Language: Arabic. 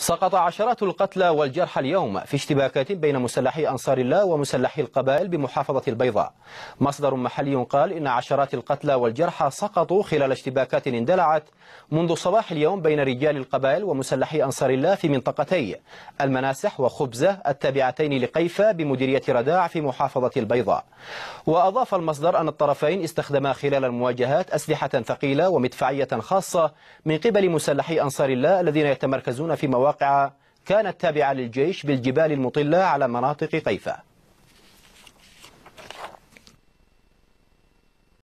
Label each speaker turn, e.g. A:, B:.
A: سقط عشرات القتلى والجرحى اليوم في اشتباكات بين مسلحي أنصار الله ومسلحي القبائل بمحافظة البيضاء مصدر محلي قال إن عشرات القتلى والجرحى سقطوا خلال اشتباكات اندلعت منذ صباح اليوم بين رجال القبائل ومسلحي أنصار الله في منطقتي المناسح وخبزة التابعتين لقيفة بمديرية رداع في محافظة البيضاء وأضاف المصدر أن الطرفين استخدما خلال المواجهات أسلحة ثقيلة ومدفعية خاصة من قبل مسلحي أنصار الله الذين يتمركزون في مواقع الواقعة كانت تابعة للجيش بالجبال المطلة على مناطق قيفة